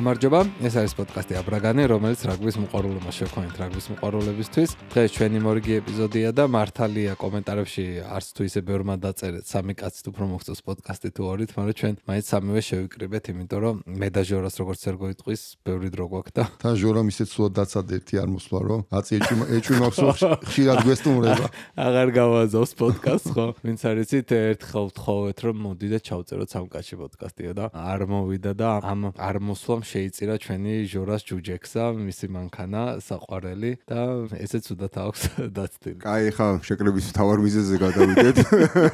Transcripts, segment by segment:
გამარჯობა, ეს არის პოდკასტი აბრაგანე, რომელიც რაგბის მოყვარულებას შექმნით რაგბის მოყვარულებისთვის. დღეს ჩვენი მორიგი ეპიზოდია და მართალია კომენტარებში არც თუ ისე ბევრი მადაწერეთ, სამი კაცით უფრო მოგწოს პოდკასტი თუ ორით, მაგრამ ჩვენ მაინც სამივე შევიკრიბეთ, იმიტომ რომ მე და ჟორას როგორც ერთ გვიწვის, ბევრი დრო გვაქვს და და ჟორამ ისეც სულად დაცად ერთი არ მოსვლა რომ აწიეჭი ეჭვი მაქვს ხშირად გვესტუმრება. აღარ გავაძავს პოდკასტს ხო? ვინც არის ეს ერთ ხელთ ხოვეთ რომ მოდი და ჩავწეროთ სამკაცი პოდკასტია და არ მოვიდა და ამ არ მოსვლა შეიწირა ჩვენი ჟორას ჯუჯექსა, მისი მანქანა, საყვარელი და ესეც უდათ აქვს დაცდილი. კაი, ხა, შეკრების თავარ მიზეზე გადავიდეთ.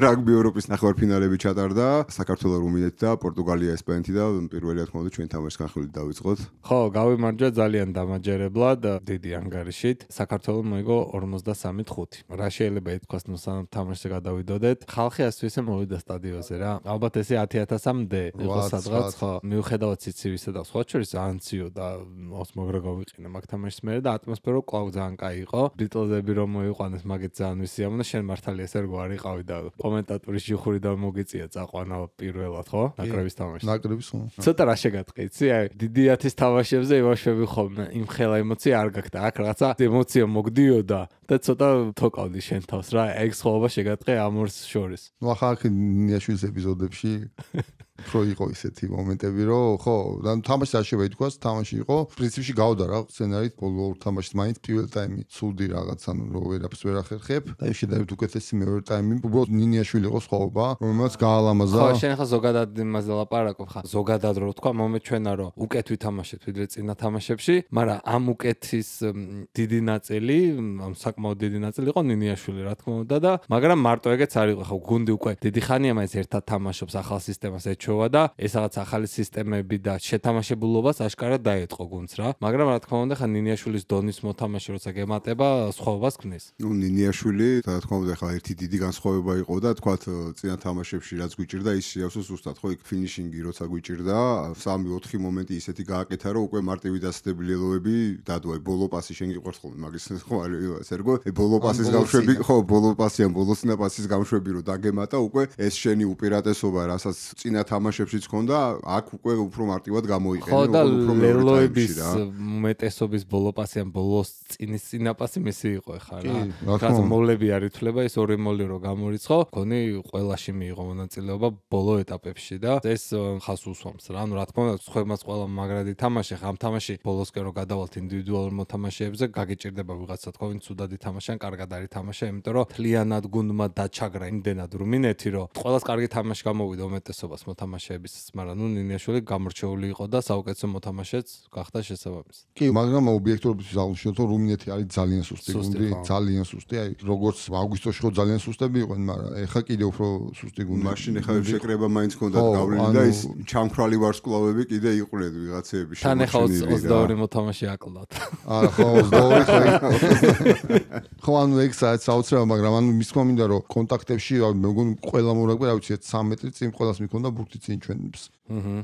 რაგბი ევროპის ნახევარფინალები ჩატარდა, საქართველოს რუმინეთი და პორტუგალია ესპანეთი და პირველი რა თქმა უნდა ჩვენ თამაშს განხილვით დავიწყოთ. ხო, გავიმარჯვა ძალიან დამაჯერებლად დიდი ანგარიშით. საქართველოს მოიგო 53-5. რა შეიძლება ითქვას, ნუ სამ თამაშზე გადავიდოდეთ. ხალხი ასე ისე მოვიდა სტადიონზე რა. ალბათ ესე 10000-მდე იყო სადღაც, ხო, მიუხედავად ციცივისა და სხვა რაც შეიძლება ძალიან ციო და ოც მაგრა გავიყინე მაგ თამაშს მე და ატმოსფერო კვლავ ძალიან კაი იყო ბიტლზები რომ მოიყვანეს მაგეთ ძალიან ვისიამ და შენ მართალი ეს ერგო არ იყავი და კომენტატორის ჯიხური და მოგეწია წაყვანა პირველად ხო ნაკრების თამაში ნაკრების ცოტა რა შეგატყიცი აი დიდი ათის თამაშებზე იმაშები ხოლმე იმ ხელა ემოცია არ გაქვთ აქ რაღაცა ემოცია მოგდიოდა და ცოტა თოკავდი შენ თავს რა ეგ ხოლმე შეგატყე ამორს შორის ნუ ახლა აქ ნიაშვის ეპიზოდებში რო იყო ისეთი მომენტები, რომ ხო, ან თამაში საერთოდ ეთქვას, თამაში იყო, პრინციპში გავდა რა სცენარით, ბოლო ორ თამაშს მაინც პირველ ტაიმი ცუდი რაღაც, ანუ რო ვერაფერს ვერ ახერხებ და ის შედარებით უკეთესი მეორე ტაიმი, უბრალოდ ნინიაშვილი იყო სხვაობა, რომელმაც გაალამაზა. ხო, შენ ახლა ზოგადად იმას დალაპარაკობ ხა. ზოგადად რო თქვა, მომეჩვენა რომ უკეთვით თამაშებს ვიდრე წინა თამაშებში, მაგრამ ამ უკეთის დიდი ნაწილი, ამ საკმაოდ დიდი ნაწილი იყო ნინიაშვილი, რა თქმა უნდა და მაგრამ მარტო ეგეც არ იყო ხო, გუნდი უკვე დიდი ხანია მაინც ერთად თამაშობს ახალ სისტემას ეჩ გამორჩევა და ეს რაღაც ახალი სისტემები და შეთამაშებულობას აშკარად დაეთყო გუნდს რა. მაგრამ რა თქმა უნდა, ხა ნინიაშვილის დონის მოთამაშე როცა გემატება, სხვაობას ქნის. ნუ ნინიაშვილი რა თქმა უნდა, ხა ერთი დიდი განსხვავება იყო და თქვა წინა თამაშებში რაც გვიჭირდა, ის სიავსოს უბრალოდ ხო იქ ფინიშინგი როცა გვიჭირდა, 3-4 მომენტი ისეთი გააკეთა, რომ უკვე მარტივი დასტაბილიელობები დადოა. ბოლო პასი შენ გიყვარს ხოლმე მაგის ხო სერგო, ბოლო პასის გამშვები, ხო, ბოლო პასი ან ბოლოს ნაპასის გამშვები რომ დაგემატა, უკვე ეს შენი უპირატესობა, რასაც წინათ თამაშებშიც ხონდა აქ უკვე უფრო მარტივად გამოიყენა უფრო ლელოების უმეტესობის ბოლო პასი ან ბოლოს წინის წინაპასი მისი იყო ხარ რა რაც მოვლები არ ითვლება ეს ორი მოლი რო გამორიცხო გონი ყველაში მიიღო მონაწილეობა ბოლო ეტაპებში და ეს ხას უსვამს რა ანუ რა თქმა უნდა ხმებას ყველა მაგრადი თამაში ხამ თამაში ბოლოსკენ რო გადავალთ ინდივიდუალურ მოთამაშეებზე გაგეჭirdება ვიღაცა თქო ვინც უდადი თამაშიან კარგად არის თამაშა იმიტომ რომ თლიანად გუნდმა დაჩაგრა იმდენად რუმინეთი რო ყველას კარგი თამაში გამოვიდა უმეტესობას მოთამაშე მოთამაშეების მაგრამ ნუ ნინიაშვილი გამორჩეული იყო და საუკეთესო მოთამაშეც გახდა შესაბამის კი მაგრამ ობიექტურობის ზალში თო რუმინეთი არის ძალიან სუსტი გუნდი ძალიან სუსტი აი როგორც აგვისტოში ხო ძალიან სუსტები იყვნენ მაგრამ ეხა კიდე უფრო სუსტი გუნდი მაშინ ეხა შეკრება მაინც კონდა გავლენა და ის ჩამქრალი ვარსკვლავები კიდე იყვნენ ვიღაცეები შემოჩენილი და ანუ 22 მოთამაშე აკლდათ არა ხო 22 ხო ხო ანუ ეგ საერთოდ მაგრამ ანუ მის თქმა მინდა რომ კონტაქტებში მე მგონი ყველა მორაგვე რა ვიცი 13 წიმ ყოლას მიქონდა ბურთი ერთი წინ ჩვენებს.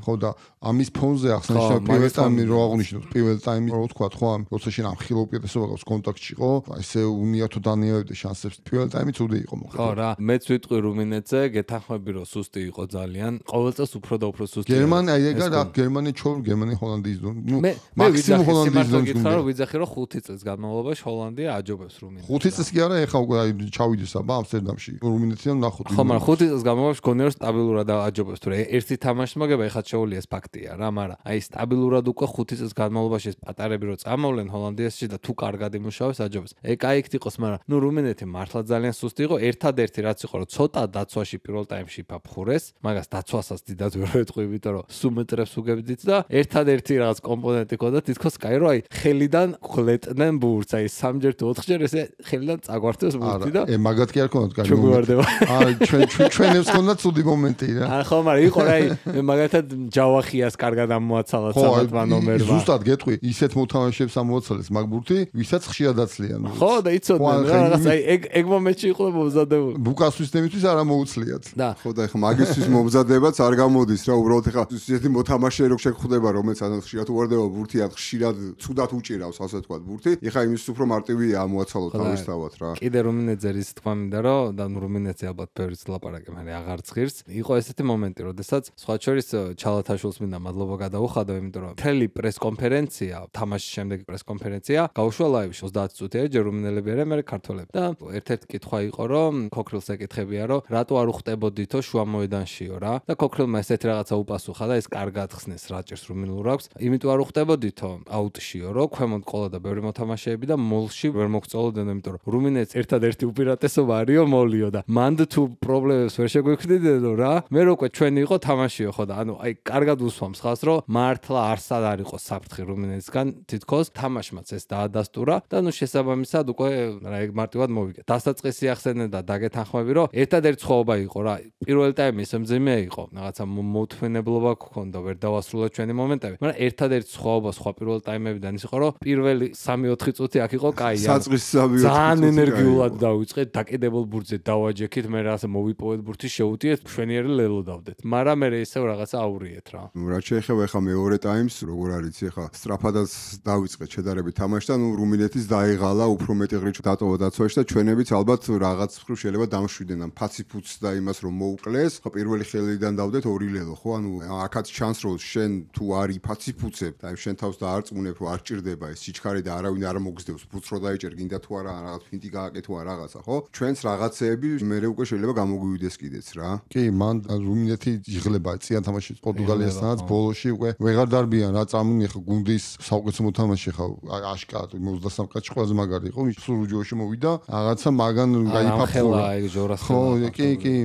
ხო და ამის ფონზე ახსნა პირველ ტაიმი რო აღნიშნოთ პირველ ტაიმი რო ვთქვა ხო ამ როცა შენ ამ ხილო უპირატესობა გაქვს კონტაქტში ხო? აი ესე უნია თუ დანიავებდე შანსებს პირველ ტაიმი ცუდი იყო მოკლედ. ხო რა, მეც ვიტყვი რუმინეთზე, გეთახმები რომ სუსტი იყო ძალიან. ყოველ წელს უფრო და უფრო სუსტი. გერმანია ეგა და გერმანია ჩო გერმანია ჰოლანდიის დონ. ნუ მაქსიმუმ ჰოლანდიის დონ. მე ვიძახე რომ ვიძახე რომ 5 წელს განმავლობაში ჰოლანდია აჯობებს რუმინეთს. 5 წელს კი არა, ეხა უკვე აი ჩავიდეს აბა ამ სერდამში. რუმინეთიდან ნახოთ. ხო, მაგრამ 5 წელს განმავლობაში გონერ სტაბილურად აჯობებს თუ რა ერთი თამაში მოგება ეხლა შეუულია ეს ფაქტია რა, მაგრამ აი სტაბილურად უკვე 5 წელს განმავლობაში ეს პატარები რო წამოვლენ ჰოლანდიაში და თუ კარგად იმუშავებს აჯობებს. ეგ აი ეგ თიყოს, მაგრამ ნუ რუმინეთი მართლა ძალიან სუსტი იყო. ერთადერთი რაც იყო, რომ ცოტა დაცვაში პირველ ტაიმში ფაფხურეს, მაგას დაცვასაც დიდად ვერ ეტყვი, იმიტომ რომ სუმეტრებს უგებდით და ერთადერთი რაღაც კომპონენტი ყოდა თითქოს კაი რო აი ხელიდან ხლეტნენ ბურთს, აი სამჯერ თუ ოთხჯერ ესე ხელიდან წაგვარტეს ბურთი და აა მაგათ კი არ ქონათ კაი მომენტი. აა ჩვენ ჩვენ ჩვენ ეს ქონდა ცუდი მომენტი რა. ახლა მაგრამ იყო რა მაგათად ჯავახიას კარგად ამოაცალაც ამათმა ნომერმა ზუსტად გეტყვი ისეთ მოთამაშებს ამოაცალეს მაგბურთი ვისაც ხშირად აცლიან ხო და იცოდნენ რა რაღაც აი ეგ ეგ მომენტში იყო მომზადებული ბუკასვის თემისთვის არ ამოუცლიათ ხო და ეხლა მაგისთვის მომზადებაც არ გამოდის რა უბრალოდ ეხლა ისეთი მოთამაშე როგორ შეგხვდება რომელიც ანუ ხშირად უარდება ბურთი ან ხშირად ცუდად უჭირავს ასე თქვა ბურთი ეხლა იმის უფრო მარტივია ამოაცალო თავისთავად რა კიდე რუმინეძერის თქმა მინდა რომ და რუმინეძე ალბათ ბევრიც ლაპარაკი მე აღარ ცხირს იყო ესეთი მომენტი რომ როდესაც სხვა შორის ჩალათაშვილს მინდა მადლობა გადაუხადო, იმიტომ რომ მთელი პრესკონფერენცია, თამაშის შემდეგ პრესკონფერენცია გაუშვა ლაივში 30 წუთი ერთ ჯერუმინელები არა მე ქართველები და ერთ-ერთი კითხვა იყო რომ ქოქრილს ეკითხებია რომ რატო არ უხტებოდითო შუა მოედანშიო რა და ქოქრილმა ესეთი რაღაცა უპასუხა და ეს კარგად ხსნეს რა ჭირს რუმინულ აქვს იმიტომ არ უხტებოდითო აუტშიო რომ ქვემოთ ყოლა და ბევრი მოთამაშეები და მოლში ვერ მოგწოლოდნენ იმიტომ რომ რუმინეთს ერთადერთი უპირატესობა არიო მოლიო და მანდ თუ პრობლემებს ვერ შეგვექმნიდნენო რა მე როკვე ჩვენი იყო ხო თამაშიო ხო და ანუ აი კარგად უსვამს ხას რომ მართლა არსად არ იყოს საფრთხე რუმინეთისგან თითქოს თამაშმაც ეს დაადასტურა და ნუ შესაბამისად უკვე რა ეგ მარტივად მოვიგე დასაწყისი ახსენე და დაგეთანხმები რომ ერთადერთი ცხოვრება იყო რა პირველი ტაიმი სიმძიმე იყო რაღაცა მოთმენებლობა გქონდა ვერ დავასრულა ჩვენი მომენტები მაგრამ ერთადერთი ცხოვრება სხვა პირველ ტაიმებიდან ის იყო რომ პირველი 3-4 წუთი აქ იყო კაი ძალიან ენერგიულად დაიწყეთ დაკიდებულ ბურთზე დავაჯექით მე რაღაცა მოვიპოვეთ ბურთი შეუტიეთ ჩვენიერ ლელოდავდეთ მაგრამ მე ისევ რაღაცა აურიეთ რა. ნუ რა შეიძლება ეხა მეორე ტაიმს როგორ არის ეხა სტრაფადაც დაიწყე შედარებით თამაშთან, ნუ რუმინეთის დაიღალა უფრო მეტი ღრიჩ დატოვა დაცვაში და ჩვენებიც ალბათ რაღაც ხრუ შეიძლება დამშვიდნენ ამ ფაციფუც და იმას რომ მოუკლეს, ხო პირველი ხელიდან დავდეთ ორი ლელო, ხო? ანუ აქაც შანს რო შენ თუ არი ფაციფუცებ და შენ თავს დაარწმუნებ, რომ არ ჭირდება ეს სიჩქარე და არავინ არ მოგძდევს, ფუცრო დაიჭერ, გინდა თუ არა რაღაც ფინტი გააკეთო რაღაცა, ხო? ჩვენს რაღაცეები მე უკვე შეიძლება გამოგვივიდეს კიდეც რა. კი, მან რუმინეთი იღლება ციან თამაში პორტუგალიასთანაც ბოლოში უკვე ვეღარ დარბიან რა წამინი ხა გუნდის საუკეთესო მოთამაშე ხა აშკა 23-ში ყველაზე მაგარი იყო სურუჯოში მოვიდა რაღაცა მაგან გაიფაფულა ხო კი კი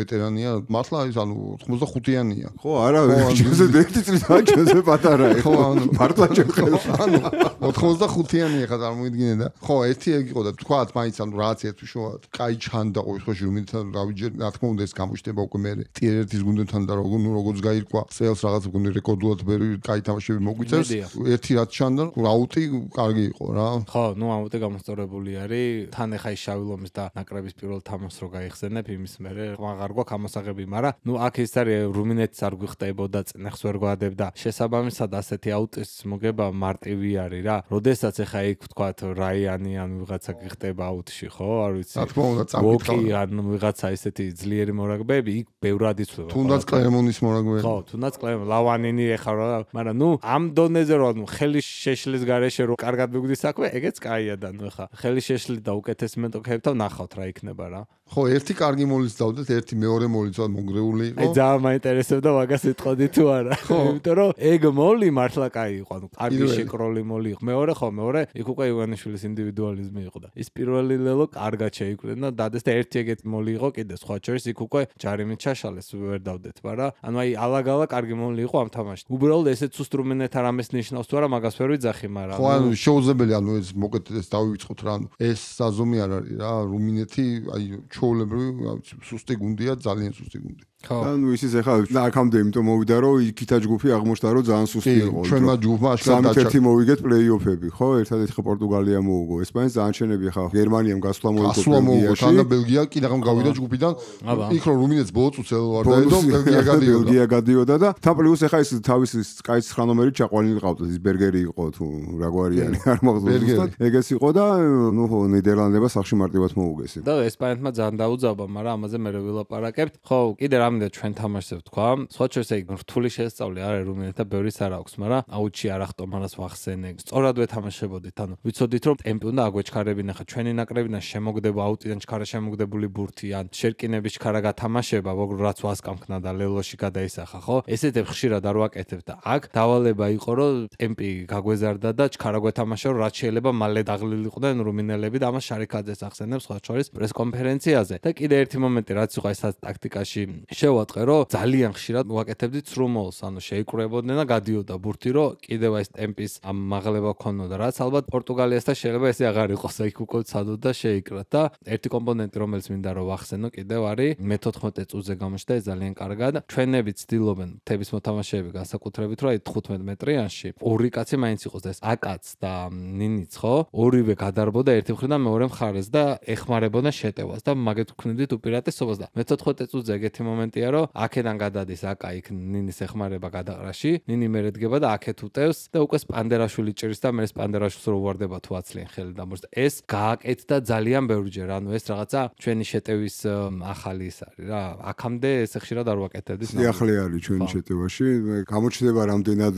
ვეტერანია მართლა ის ანუ 85-იანია ხო არა ჩვენზე ერთი წლის ბაჭოზე პატარაა ხო ანუ მართლა ჩვენ ხო 85-იანია ხა წარმოიდგინე და ხო ერთი ეგ იყო და თქვათ მაინც ანუ რაღაც ერთ შუა კაი ჩანდა ყოველ შემთხვევაში რომ მე რა თქმა უნდა ეს გამოჩნდება უკვე მე ტიერ ერთის გუნდი გუნდთან და როგორ ნუ როგორც გაირკვა წელს რაღაც გუნდი რეკორდულად ბერი კაი თამაშები მოგვიწევს ერთი რაც ჩანდა აუტი კარგი იყო რა ხო ნუ აუტი გამოსწორებული არის თან ეხა ის შავილომის და ნაკრების პირველ თამაშს რო გაიხსენებ იმის მერე აღარ გვაქვს ამოსაღები მაგრამ ნუ აქ ის არის რუმინეთს არ გიხდებოდა წნეხს ვერ გვადებდა შესაბამისად ასეთი აუტის მოგება მარტივი არის რა როდესაც ეხა იქ ვთქვათ რაიანი ან ვიღაცა გიხდება აუტში ხო არ ვიცი რა თქმა უნდა წამიქცა ოკი ან ვიღაცა ესეთი ძლიერი მორაგბეები იქ ბევრად იცვლება თუნდა თუნდაც კლემონის მორაგვე. ხო, თუნდაც კლემ ლავანინი ეხა რა, მაგრამ ნუ ამ დონეზე რომ ხელი შეშლის garaშე რომ კარგად მიგვდის საქმე, ეგეც კაია და ნუ ხა. ხელი შეშლი და უკეთეს მეტოქეებთან ნახავთ რა იქნება რა. ხო, ერთი კარგი მოლიც დავდეთ, ერთი მეორე მოლიც ვარ მონგრეული იყო. აი, ძალიან მაინტერესებდა მაგას ეთყოდი თუ არა. იმიტომ რომ ეგ მოლი მართლა кай იყო, ანუ კარგი შეკროლი მოლი იყო. მეორე ხო, მეორე იქ უკვე ივანიშვილის ინდივიდუალიზმი იყო და ის პირველი ლელო კარგად შეიკვლენდა, დადეს და ერთი ეგეთ მოლი იყო კიდე სხვა ჩერს, იქ უკვე ჯარიმით ჩაშალეს, ვერ დავდეთ, მაგრამ ანუ აი ალაგალა კარგი მოლი იყო ამ თამაში. უბრალოდ ესეც უსტრუმენტ არამეს ნიშნავს თუ არა, მაგას ვერ ვიძახი, მაგრამ ხო, ანუ შეუძლებელი ანუ ეს მოკეთეს დავივიწყოთ რა, ანუ ეს საზომი არ არის რა, რუმინეთი აი ჩაოლებრივი, რა ვიცი, სუსტი გუნდია, ძალიან სუსტი გუნდია. ანუ ის ის ახლა ნაკამდე იმიტომ მოვიდა რომ იქითა ჯგუფი აღმოჩნდა რომ ძალიან სუსტი იყო. ჩვენმა ჯგუფმა შეიძლება 3-1 მოიგეთ პლეიოფები, ხო? ერთადერთი ხე პორტუგალია მოუგო. ესპანეთს ძალიან შენები ახლა გერმანიამ გასვლა მოიგო პლეიოფში. ანუ ბელგია კიდევაღამ გავიდა ჯგუფიდან. იქ რომ რუმინეთს ბოლოს წელს ვარ დაედო, ბელგია გადიოდა. ბელგია გადიოდა და და პლუს ახლა ის თავის სკაი 9 ნომერი ჩაყვანილი ყავდა. ის ბერგერი იყო თუ რაგვარიანი არ მოხდა ზუსტად. ეგეც იყო და ნუ ხო ნიდერლანდებას სახში მარტივად მოუგეს. და ესპანეთმა ძალიან დაუძაბა, მაგრამ ამაზე მე ვილაპარაკებ. ხო, კიდე რამე ამდე ჩვენ თამაშზე ვთქვა, სხვა შეიძლება ეგ რთული შესწავლი არა რუმინეთა ბევრის არ აქვს, მაგრამ აუჩი არ ახტო მანას ვახსენე. სწორად ვეთამაშებოდით, ანუ ვიცოდით რომ ტემპი უნდა აგვეჩქარებინა ხა ჩვენი ნაკრებიდან შემოგდება აუტიდან ჩქარა შემოგდებული ბურთი ან შერკინების ჩქარა გათამაშება, მაგრამ რაც ვასკამქნა და ლელოში გადაისახა, ხო? ესეთ ხშირად არ ვაკეთებ და აქ დავალება იყო რომ ტემპი გაგვეზარდა და ჩქარა გვეთამაშა რომ რაც შეიძლება მალე დაღლილიყვნენ რუმინელები და ამას შარიკაძეს ახსენებს სხვა შორის პრესკონფერენციაზე და კიდე ერთი მომენტი რაც იყო ეს ტაქტიკაში შევატყე რომ ძალიან ხშირად ვაკეთებდი ცრუმოლს ანუ შეიკრებოდნენ და გადიოდა ბურთი რომ კიდევ ეს ტემპის ამ მაღლება ქონოდა რაც ალბათ პორტუგალიასთან შეიძლება ესე აღარ იყოს აიქ უკვე ცადოთ და შეიკრათ და ერთი კომპონენტი რომელიც მინდა რომ ახსენო კიდევ არის მე-14 წუთზე გამოჩნდა ეს ძალიან კარგად ჩვენები ცდილობენ თების მოთამაშეები განსაკუთრებით რომ აი 15 მეტრიანში ორი კაცი მაინც იყოს და ეს აკაც და ნინიც ხო ორივე გადარბოდა ერთი მხრიდან მეორე მხარეს და ეხმარებოდა შეტევას და მაგეთ ვქნედით უპირატესობას და მე-14 წუთზე ეგეთი მომენტი მომენტია, რომ აქედან გადადის აკა იქ ნინის ეხმარება გადაყრაში, ნინი მერედგება და აქეთ უტევს და უკვე სპანდერაშვილი ჭირს და მერე სპანდერაშვილს რო ვარდება თუ აცლიან ხელი და მოს ეს გააკეთდა ძალიან ბევრჯერ, ანუ ეს რაღაცა ჩვენი შეტევის ახალი ის არის რა. აქამდე ეს ხშირად არ ვაკეთებდი. სიახლე არის ჩვენი შეტევაში, გამოჩნდება რამდენად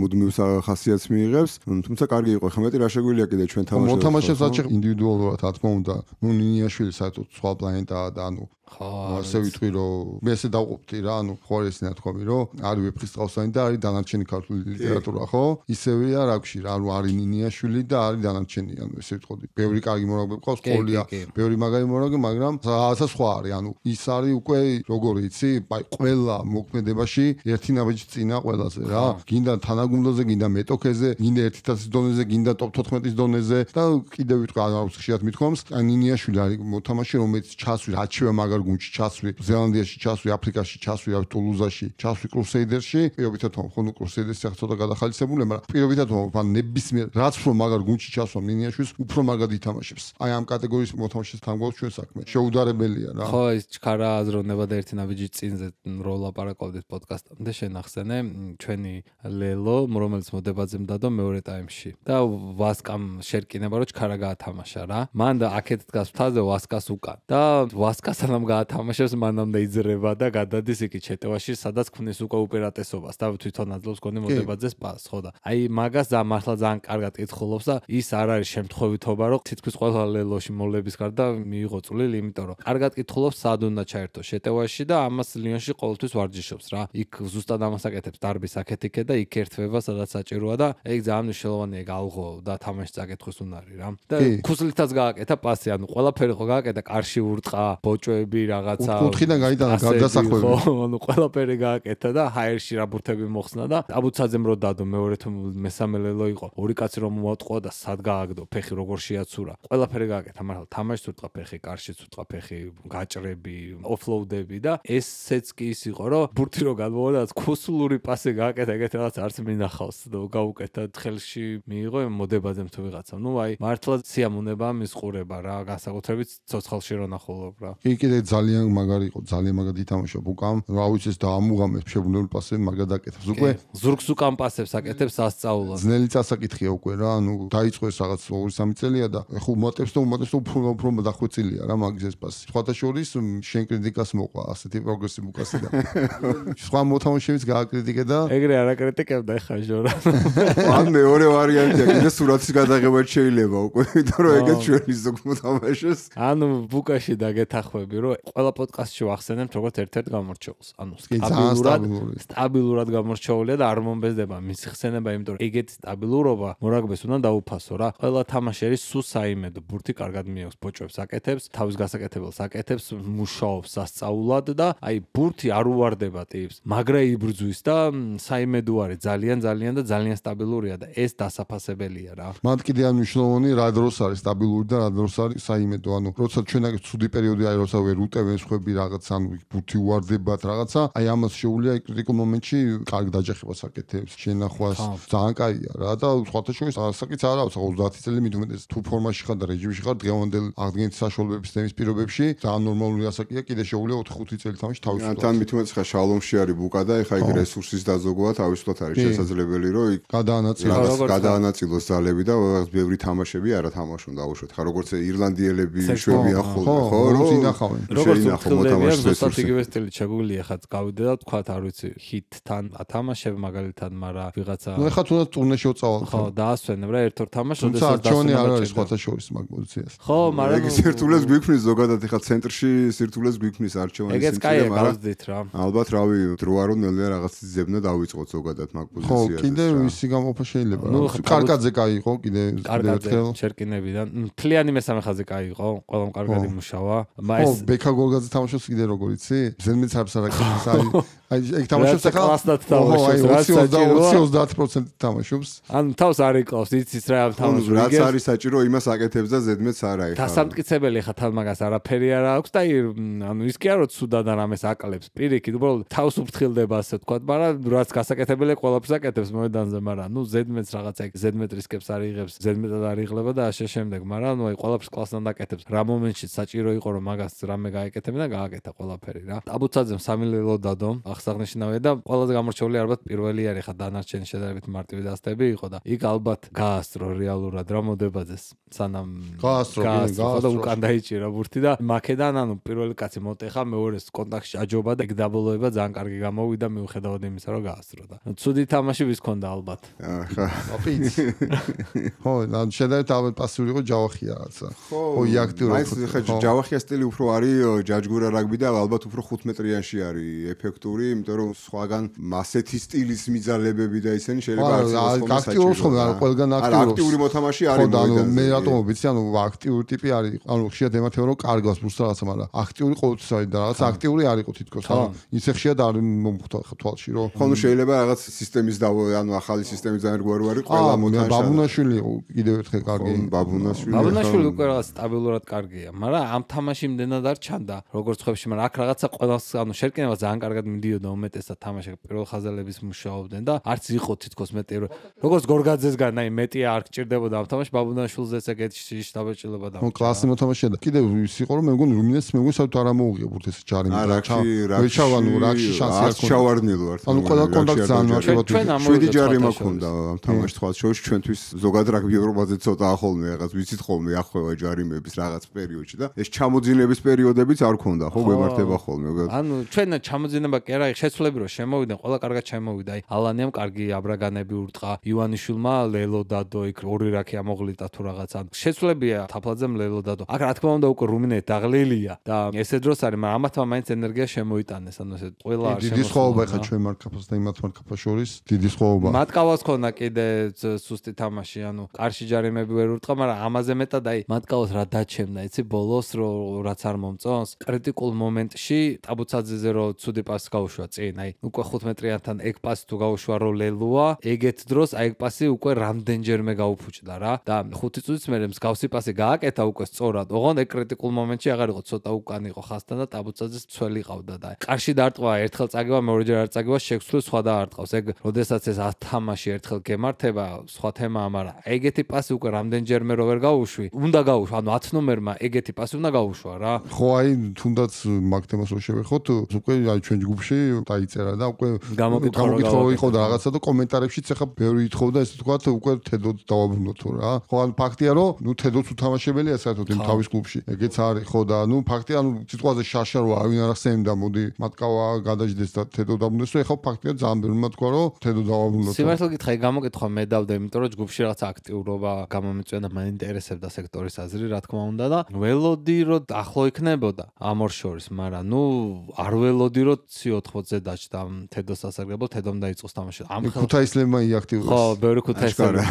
მუდმივს ხასიათს მიიღებს, თუმცა კარგი იყო ხმეტი რა შეგვიძლია კიდე ჩვენ თამაში. მოთამაშეს რაც ინდივიდუალურად, რა თქმა უნდა, ნუ ნინიაშვილი საერთოდ სხვა პლანეტაა და ანუ ხო, ასე ვიტყვი რომ მე ესე დავყოფდი რა, ანუ ხო არის ისე ნათქვამი, რომ არის ვეფხისტყაოსანი და არის დანარჩენი ქართული ლიტერატურა, ხო? ისევია რაგში, რა, ანუ არის ნინიაშვილი და არის დანარჩენი, ანუ ესე ვთქვი. ბევრი კარგი მოგებ ყავს, ყოლია, ბევრი მაგარი მოგებ, მაგრამ რაღაცა სხვა არის, ანუ ის არის უკვე როგორი იცი, აი ყველა მოქმედებაში ერთი ნაბიჯი წინა ყველაზე, რა. გინდა თანაგუნდაზე, გინდა მეტოქეზე, გინდა 1000-ის დონეზე, გინდა top 14-ის დონეზე და კიდევ ვიტყვი არავის შეათ მithkoms, ანუ ნინიაშვილი არის მოთამაშე, რომელიც ჩასვი, რაჩევა მაგარ გუნდში ჩასვი, ზელანდიაში ჩასვი აფრიკაში, ჩასვი ავტოლუზაში, ჩასვი კრუსეიდერში. პირობითად თვითონ ხონ კრუსეიდერში ახცოდა გადახალისებული, მაგრამ პირობითად თვითონ ნებისმიერ რაც რომ მაგარ გუნჩი ჩასვა მინიაშვის უფრო მაგად ითამაშებს. აი ამ კატეგორიის მოთამაშეს თანგვალ ჩვენ საქმე. შეუდარებელია რა. ხო, ეს ჩქარა აზროვნება და ერთი ნაბიჯი წინზე რო ლაპარაკობდით პოდკასტამდე შენახსენე ჩვენი ლელო რომელიც მოდებაზე მდადო მეორე ტაიმში და ვასკამ შერკინება რომ ჩქარა გაათამაშა რა. მან აქეთ დგას ფთაზე ვასკას უკან და ვასკასთან გაათამაშებს მანამდე იძრ ჩაიგდება და გადადის იქით შეტევაში, სადაც ქნის უკვე ოპერატესობას და თვითონ აძლევს გონი მოდებაძეს პას, ხო და აი მაგას და მართლა ძალიან კარგად ეთხოლობს და ის არ არის შემთხვევითობა, რომ თითქოს ყველა ლელოში მოვლების გარდა მიიღო წვლილი, იმიტომ რომ კარგად ეთხოლობს სად უნდა ჩაერთო შეტევაში და ამას ლიონში ყოველთვის ვარჯიშობს რა. იქ ზუსტად ამას აკეთებს დარბის აკეთიკე და იქ ერთვება, სადაც საჭიროა და ეგ ძალიან მნიშვნელოვანია გაუღო და თამაშს აკეთხოს უნარი რა. და ქუსლითაც გააკეთა პასი, ანუ ყველაფერი ხო გააკეთა კარში ურტყა, ბოჭოები რაღაცა. კუთხიდან გაიტანა ასე ხო ანუ ყველაფერი გააკეთა და ჰაერში რაბურთები მოხსნა და აბუცაძემ რო დადო მეორე თუ მესამელელო იყო ორი კაცი რომ მოატყვა და სად გააგდო ფეხი როგორ შეაცურა ყველაფერი გააკეთა მაგრამ თამაშს უთყა ფეხი კარშიც უთყა ფეხი გაჭრები ოფლოუდები და ესეც კი ის იყო რომ ბურთი რო გადმოვა და კოსულური პასე გააკეთა ეგეთ რაღაც არც მინახავს და გაუკეთა ხელში მიიღო მოდებაძემ თუ ვიღაცა ნუ აი მართლა სიამონება მის ყურება რა განსაკუთრებით ცოცხალში რო ნახულობ რა კი კიდე ძალიან მაგარი იყო ძალიან მაგარი კარგად ითამაშობ უკან რა ვიცი დაამუღამებს შეგნულ პასე მაგა დაკეთებს უკვე ზურგს უკან პასებს აკეთებს ასწაულას ძნელი წასაკითხია უკვე რა ანუ დაიწყოს რაღაც 2-3 წელია და ხო უმატებს და უმატებს უფრო უფრო დახვეწილია რა მაგ ზეს პასი სხვათა შორის შენ კრიტიკას მოყვა ასეთი პროგრესი მოყასი და სხვა მოთამაშეებს გააკრიტიკე და ეგრე არ აკრიტიკებდა ხა ჟორა ან მეორე ვარიანტია კიდე სურათის გადაღება შეიძლება უკვე იმიტომ რომ ეგეც ჩვენი ზოგ მოთამაშეს ანუ ბუკაში დაგეთახვები რომ ყველა პოდკასტში ვახსენებთ როგორც ერთ-ერთ გამორჩეულს. ანუ სტაბილურად სტაბილურად გამორჩეულია და არ მომბეზდება მის ხსენება, იმიტომ რომ ეგეთი სტაბილურობა მორაგბეს უნდა დაუფასო რა. ყველა თამაშერი სუსაიმედო, ბურთი კარგად მიაქვს ბოჭებს, აკეთებს, თავის გასაკეთებელს აკეთებს, მუშაობს სასწაულად და აი ბურთი არ უواردება ტიპს, მაგრამ იბრძვის და საიმედო არის ძალიან ძალიან და ძალიან სტაბილურია და ეს დასაფასებელია რა. მანდ კიდე ამ მნიშვნელოვანი რა დროს არის სტაბილური და რა დროს არის საიმედო, ანუ როცა ჩვენ აქვს ცუდი პერიოდი აი როცა ვერ უტევენს ხები რაღაც ანუ ბუთი უარდებათ რაღაცა აი ამას შეუძლია კრიტიკულ მომენტში კარგ დაჯახება საკეთებს შენახვას ძალიან კაია რა და სხვათა შორის ასაკიც არა 30 წელი მიდმედეს თუ ფორმაში ხარ და რეჟიმში ხარ დღევანდელ აღდგენის საშუალებებს და იმის პირობებში ძალიან ნორმალური ასაკია კიდე შეუძლია 4-5 წელი თამაში თავის უნდა თან მიდმედეს ხა შალომში არის ბუკა და ეხა იქ რესურსის დაზოგვა თავისუფლად არის შესაძლებელი რომ იქ გადაანაწილოს გადაანაწილოს ძალები და რაღაც ბევრი თამაშები არა თამაში უნდა აუშვათ ხა როგორც ირლანდიელები შვები ახოლ ხო რომ ინახავენ როგორც თქვენ მოთამაშეს ხარ იგივე სტილი ჩაგულია ხაც გავიდე და თქვა არ ვიცი ჰიტთან ათამაშებ მაგალითად მარა ვიღაცა ნუ ხა თუნდაც ტურნეში ოცავალ ხო დაასვენებ რა ერთ ორ თამაშს როდესაც დაასვენებ თუნდაც ჩონი არ არის ხოთა შოვის მაგ პოზიციას ხო მარა ეგ სირთულეს გვიქმნის ზოგადად ხა ცენტრში სირთულეს გვიქმნის არჩევანის ეგეც კაია გავძდით რა ალბათ რავი დრო არ უნელია რაღაც ძებნა დავიწყოთ ზოგადად მაგ პოზიციას ხო კიდე ისი გამოფა შეიძლება ნუ კარკაძე кайიყო კიდე კარკაძე ჩერკინებიდან თლიანი მესამე ხაზე кайიყო ყველამ კარგად იმუშავა მაის ხო ბექა გოგაძე თამაშობს კიდე როგორი ვიცი? ზემეც არ ფსარაკებს აი აი ეგ თამაშობს ახლა კლასნად თამაშობს რაც 20-30% თამაშობს. ან თავს არ ეკლავს, იცით რა თამაშობს. რაც არის საჭირო იმას აკეთებს და ზემეც არა ეხა. დასამტკიცებელი ხა თამაგას არაფერი არ აქვს და აი ანუ ის კი არო ცუდად არამეს აკლებს პირიქით, უბრალოდ თავს უფრთხილდება ასე ვთქვათ, მაგრამ რაც გასაკეთებელია ყველაფერს აკეთებს მოედანზე, მაგრამ ნუ ზემეც რაღაცა ეგ ზემეთ რისკებს არ იღებს, ზემეთ არ იღლება და ასე შემდეგ, მაგრამ ნუ აი ყველაფერს კლასნად აკეთებს. რა მომენტში საჭირო იყო რომ მაგას რამე გააკეთებინა, გააკეთა ყველაფერი. ყველაფერი რა. აბუცაძემ სამილელო დადო, ახსაღნიშნავე და ყველაზე გამორჩეული ალბათ პირველი არის ხა დანარჩენ შედარებით მარტივი დასტები იყო და იქ ალბათ გაასტრო რეალურად რა მოდებაძეს. სანამ გაასტრო, გაასტრო და უკან დაიჭირა ბურთი და მაკედან ანუ პირველი კაცი მოტეხა, მეორეს კონტაქტში აჯობა და ეგ დაბლოება ძალიან კარგი გამოვიდა მიუხედავად იმისა, რომ გაასტრო და. ცუდი თამაში ვის ქონდა ალბათ. ხა. ოპიც. ხო, და შედარებით ალბათ პასიური იყო ჯავახია რაცა. ხო, იაქტიურა. აი ეს ხა ჯავახია სტილი უფრო არის ჯაჯგურა რაგბი და ალბათ ვთქვათ, უფრო 15 მეტრიანში არის ეფექტური, იმიტომ რომ სხვაგან ასეთი სტილის მიძალებები და ისინი შეიძლება არის აქტიური ხო და ყველგან აქტიური. არა, აქტიური მოთამაში არის. ხო და მე რატომ ვიცი, ანუ აქტიური ტიპი არის, ანუ ხშირად ემართება რომ კარგავს ბურს რაღაცა, მაგრამ აქტიური ყოველთვის არის და რაღაც აქტიური არის ყო თითქოს, ანუ ისე ხშირად არ მომხდარ თვალში რომ ხო შეიძლება რაღაც სისტემის და ანუ ახალი სისტემის ზანერგვარი არის ყველა მოთამაშე. აა ბაბუნაშვილი კიდევ ერთხელ კარგი. ხო ბაბუნაშვილი. ბაბუნაშვილი უკვე რაღაც სტაბილურად კარგია, მაგრამ ამ თამაშიმდენად არ ჩანდა როგორც ხებში, მაგრამ აქ რაღაცა ყველას ანუ შერკინება ძალიან კარგად მიდიოდა უმეტესად თამაშა პირველ ხაზელების მუშაობდნენ და არც იყო თითქოს მეტი როგორც გორგაძესგან აი მეტია არ გჭირდებოდა ამ თამაშში ბაბუნაშვილზეც ეგეთში შეიძლება და ნუ კლასი მოთამაშია და კიდე ის იყო რომ მე მგონი რუმინეს მე მგონი საერთოდ არ ამოუღია ბურთეს ჯარი მაგრამ ჩავ ჩავ ანუ რაში შანსი არ ჩავარნილო არც ანუ ყველა კონტაქტს ან მოშვიდი ჯარი მაქონდა ამ თამაშში თქვა შოში ჩვენთვის ზოგადად რაგბი ევროპაზე ცოტა ახოლმე რაღაც ვიცით ხოლმე ახხვევა ჯარიმების რაღაც პერიოდში და ეს ჩამოძინების პერიოდებიც არ ქონდა ხო გვემართება ხოლმე უკვე. ანუ ჩვენ ჩამოძინება კი არა, შეცვლები რომ შემოვიდნენ, ყველა კარგად შემოვიდა. აი, ალანემ კარგი აბრაგანები ურტყა, ივანიშვილმა ლელო დადო იქ ორი რაკი ამოღლიტა თუ რაღაც. ან შეცვლებია თაფლაძემ ლელო დადო. აქ რა თქმა უნდა უკვე რუმინე დაღლილია და ესე დროს არის, მაგრამ ამათმა მაინც ენერგია შემოიტანეს, ანუ ესე ყველა არის. დიდი სხვაობა ხა ჩვენ მარკაფას და იმათ მარკაფას შორის, დიდი სხვაობა. მატკავას ხონა კიდე სუსტი თამაში, ანუ კარში ჯარემები ვერ ურტყა, მაგრამ ამაზე მეტად აი მატკავას რა დაჩემნა, იცი ბოლოს რო რაც არ მომწონს, კრიტიკულ მომენტში მატჩი ტაბუცაძეზე რო ცუდი პასი გაუშვა წინ, აი უკვე 15 მეტრიანთან ეგ პასი თუ გაუშვა რო ლელუა, ეგეთ დროს აი ეგ პასი უკვე რამდენჯერმე გაუფუჭდა რა და 5 წუთის მერე მსგავსი პასი გააკეთა უკვე სწორად. ოღონდ ეგ კრიტიკულ მომენტში აღარ იყო ცოტა უკან იყო ხასთან და ტაბუცაძეს ცველი ყავდა და აი კარში დარტყვა ერთხელ წაგება, მეორე ჯერ არ წაგება, შექსვლა სხვა და არ წავს. ეგ როდესაც ეს ათამაში ერთხელ გემართება, სხვა თემაა, მაგრამ ეგეთი პასი უკვე რამდენჯერმე რო ვერ გაუშვი, უნდა გაუშვა, ანუ 10 ნომერმა ეგეთი პასი უნდა გაუშვა რა. ხო აი თუნდაც მაგ თემ თემას რომ შევეხოთ, უკვე აი ჩვენ ჯგუფში დაიწერა და უკვე გამოკითხო იყო და რაღაცა და კომენტარებშიც ახლა ბევრი ითხოვდა ესე თქვა, უკვე თედოც დავაბრუნო თუ რა. ხო, ანუ ფაქტია, რომ ნუ თედოც უთამაშებელია საერთოდ იმ თავის კლუბში. ეგეც არის, ხო და ნუ ფაქტია, ანუ სიტყვაზე შარშა რო ავინ არ ახსენი და მოდი მათკავა გადაждდეს და თედო დავაბრუნოს, ეხლა ფაქტია ძალიან ბევრი მათქვა, რომ თედო დავაბრუნოთ. სიმართლე გითხრა, გამოკითხვა მე დავდე, იმიტომ რომ ჯგუფში რაღაც აქტიურობა გამომიწვია და მე ინტერესებდა სექტორის აზრი, რა თქმა უნდა და ველოდი რომ ახლო იქნებოდა ამ ორ შორის, მაგრამ არა, ნუ არ ველოდი რომ C4-ზე დაჭდა თედო სასარგებლო, თედომ დაიწყოს თამაში. ამ ქუთაისლებმა იაქტივოს. ხო, ბევრი ქუთაისლებმა.